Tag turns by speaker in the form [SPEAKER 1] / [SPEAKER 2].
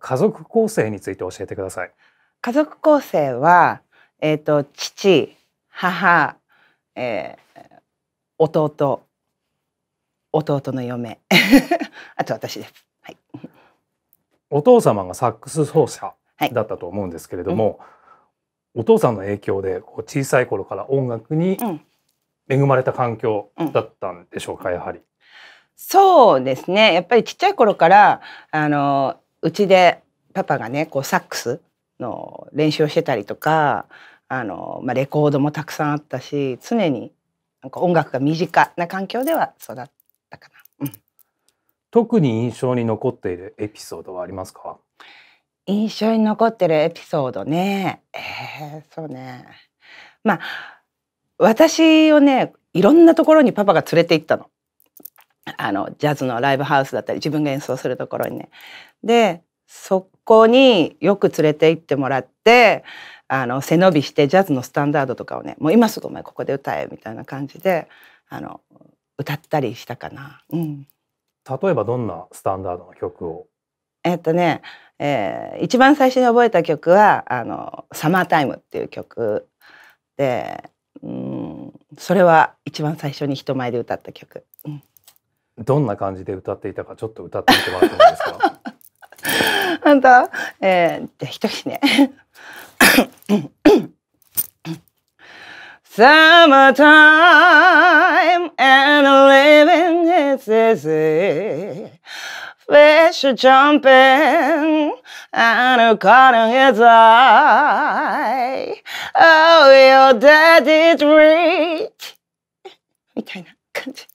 [SPEAKER 1] 家族構成について教えてください。家族構成は、えっ、ー、と父、母、えー、弟、弟の嫁、あと私です。はい。
[SPEAKER 2] お父様がサックス奏者だったと思うんですけれども、はいうん、お父さんの影響でこう小さい頃から音楽に恵まれた
[SPEAKER 1] 環境だったんでしょうか、うんやはり。そうですねやっぱりちっちゃい頃からあのうちでパパがねこうサックスの練習をしてたりとかあの、まあ、レコードもたくさんあったし常になんか音楽が身近な環境では育ったかな、うん、
[SPEAKER 2] 特に印象に
[SPEAKER 1] 残っているエピソードはありますか印象に残ってるエピソードねえー、そうねまあ私をねいろんなところにパパが連れて行ったの。あのジャズのライブハウスだったり自分が演奏するところにね。でそこによく連れて行ってもらってあの背伸びしてジャズのスタンダードとかをねもう今すぐお前ここで歌えみたいな感じであの歌ったりしたかな。うん、例えばどんなスタンダードの曲をえっとね、えー、一番最初に覚えた曲は「あのサマータイム」っていう曲で、うん、それは一番最初に人前で歌った曲。うんどんな感じで歌っていたかちょっと歌ってみてもらってもいいですか
[SPEAKER 3] あんた、えー、じゃ一ね。Summertime and living is easy. Fish are jumping and a cotton is eye. Oh, your daddy's rich. みたいな感じ。